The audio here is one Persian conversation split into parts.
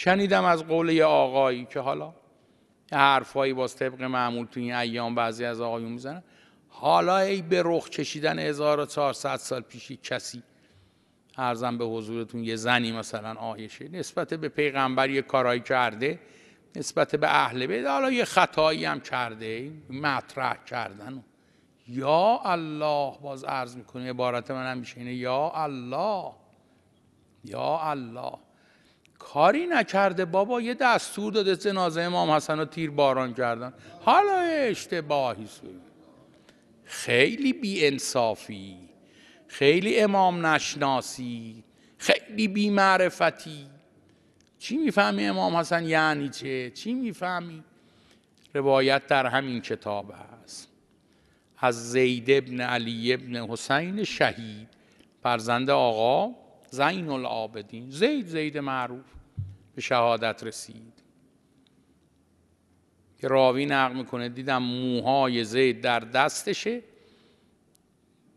شنیدم از قول یه آقایی که حالا یه حرفایی باز طبق معمول تو این ایام بعضی از آقایون میزنن حالا ای به رخ کشیدن 1400 سال پیشی کسی ارزم به حضورتون یه زنی مثلا آیشه نسبت به پیغمبر یه کارایی کرده نسبت به اهل بیت حالا یه خطایی هم کرده مطرح کردن یا الله باز عرض میکنه عبارت من هم میشه اینه یا الله یا الله کاری نکرده بابا یه دستور داده جنازه امام حسن رو تیر باران کردن حالا اشتباهی سوی خیلی انصافی خیلی امام نشناسی خیلی معرفتی چی میفهمی امام حسن یعنی چه؟ چی میفهمی؟ روایت در همین کتاب هست از زید ابن علی ابن حسین شهید فرزند آقا زین العابدین زید زید معروف به شهادت رسید که راوی نقل میکنه دیدم موهای زید در دستشه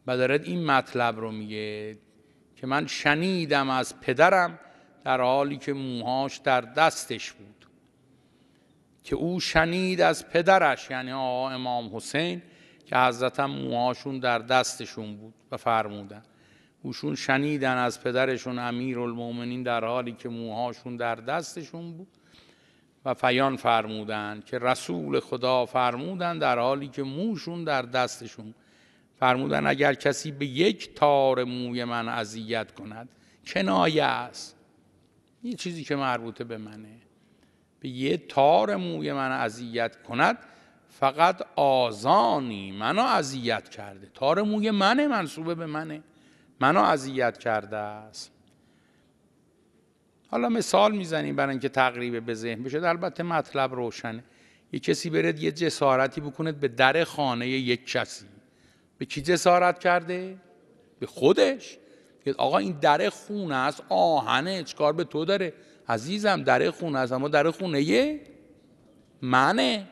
و دارد این مطلب رو میگه که من شنیدم از پدرم در حالی که موهاش در دستش بود که او شنید از پدرش یعنی آقا امام حسین که حضرتم موهاشون در دستشون بود و فرمودن اوشون شنیدن از پدرشون امیر المومنین در حالی که موهاشون در دستشون بود و فیان فرمودن که رسول خدا فرمودن در حالی که موشون در دستشون فرمودن اگر کسی به یک تار موی من اذیت کند کنایه است یه چیزی که مربوطه به منه به یه تار موی من اذیت کند فقط آزانی منو اذیت کرده تار موی منه منصوبه به منه منو اذیت کرده است حالا مثال میزنیم برای اینکه تقریب به ذهن بشه البته مطلب روشنه یه کسی برد یه جسارتی بکنه به در خانه یک کسی به کی جسارت کرده به خودش آقا این در خونه است آهنه چکار به تو داره عزیزم در خونه است اما در خونه یه منه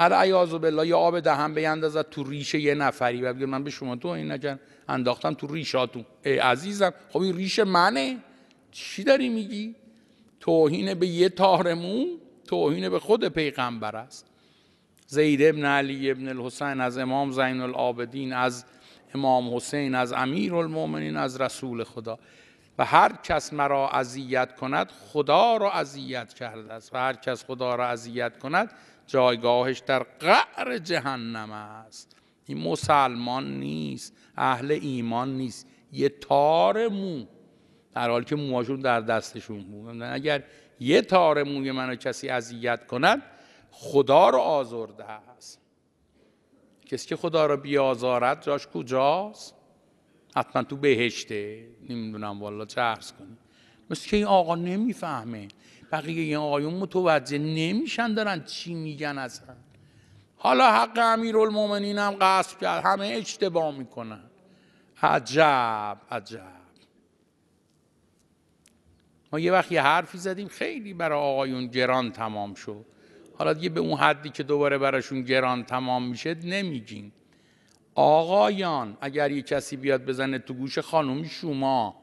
العیاذ بالله یه آب دهن بیندازد تو ریشه یه نفری و بگیر من به شما تو این انداختم تو ریشاتون ای عزیزم خب این ریش منه چی داری میگی توهین به یه تارمون توهین به خود پیغمبر است زید ابن علی ابن الحسین از امام زین العابدین از امام حسین از امیر المومنین از رسول خدا و هر کس مرا اذیت کند خدا را اذیت کرده است و هر کس خدا را اذیت کند جایگاهش در قعر جهنم است این مسلمان نیست اهل ایمان نیست یه تار مو در حالی که موهاشون در دستشون بود اگر یه تار موی منو کسی اذیت کند خدا رو آزرده است کسی که خدا رو بیازارد جاش کجاست حتما تو بهشته نمیدونم والا چه ارز کنیم مثل که این آقا نمیفهمه بقیه این آقایون متوجه نمیشن دارن چی میگن اصلا حالا حق المومنین هم قصد کرد همه اشتباه میکنن عجب عجب ما یه وقت یه حرفی زدیم خیلی برای آقایون گران تمام شد حالا دیگه به اون حدی که دوباره براشون گران تمام میشه نمیگیم آقایان اگر یه کسی بیاد بزنه تو گوش خانم شما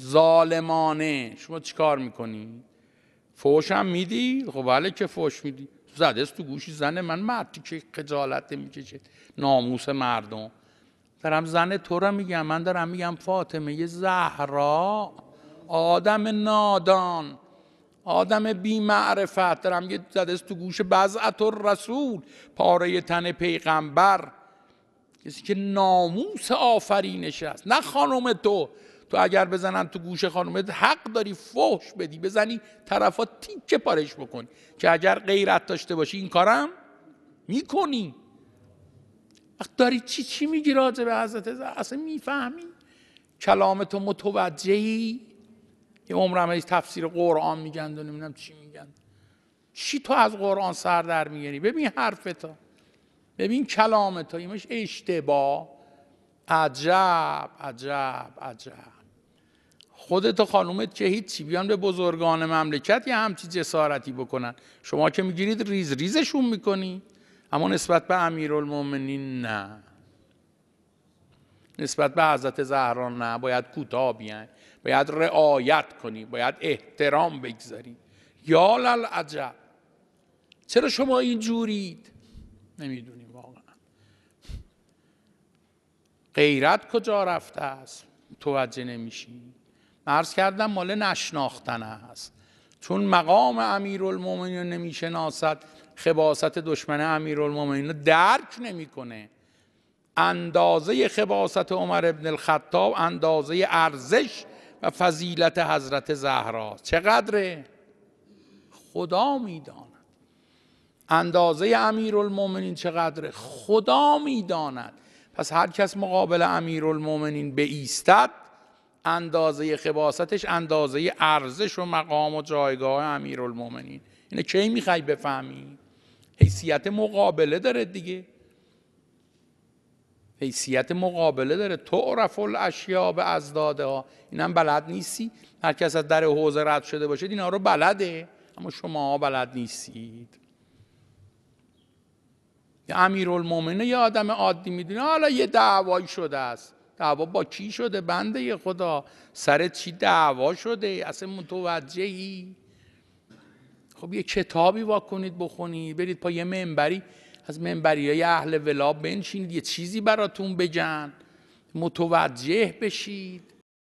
ظالمانه شما چیکار میکنی فوش هم میدی خب بله که فوش میدی زده تو گوشی زن من مردی که خجالت نمیکشه، ناموس مردم دارم زن تو را میگم من دارم میگم فاطمه یه زهرا آدم نادان آدم بی معرفت دارم یه زده تو گوش بزعت رسول، پاره تن پیغمبر کسی که ناموس آفرینش است نه خانم تو تو اگر بزنن تو گوش خانومت حق داری فحش بدی بزنی طرفا تیکه پارش بکنی که اگر غیرت داشته باشی این کارم میکنی وقت داری چی چی میگی راجع به حضرت اصلا میفهمی کلام تو متوجهی یه عمرم از تفسیر قرآن میگن و نمیدونم چی میگن چی تو از قرآن سر در میگیری ببین حرف تو ببین کلام تو اشتباه عجب عجب عجب خودت و خانومت که هیچی بیان به بزرگان مملکت یه همچی جسارتی بکنن شما که میگیرید ریز ریزشون میکنی اما نسبت به امیرالمومنین نه نسبت به حضرت زهران نه باید کوتاه بیان باید رعایت کنی باید احترام بگذاری یا للعجب چرا شما این جورید نمیدونیم واقعا غیرت کجا رفته است توجه نمیشید عرض کردم مال نشناختن است چون مقام امیرالمومنین رو نمیشناسد خباست دشمن امیرالمومنین رو درک نمیکنه اندازه خباست عمر ابن الخطاب اندازه ارزش و فضیلت حضرت زهرا چقدره خدا میداند اندازه امیرالمومنین چقدره خدا میداند پس هر کس مقابل به ایستد اندازه خباستش اندازه ارزش و مقام و جایگاه المومنین اینه کی میخوای بفهمی حیثیت مقابله داره دیگه حیثیت مقابله داره تعرف الاشیا به ازداده ها اینم بلد نیستی هر کس از در حوزه رد شده باشه، اینا رو بلده اما شما بلد نیستید امیر المومنه یه آدم عادی میدونه حالا یه دعوایی شده است دعوا با کی شده بنده خدا سر چی دعوا شده اصلا متوجهی خب یه کتابی وا کنید بخونید برید پا یه منبری از منبری های اهل ولا بنشینید یه چیزی براتون بجن متوجه بشید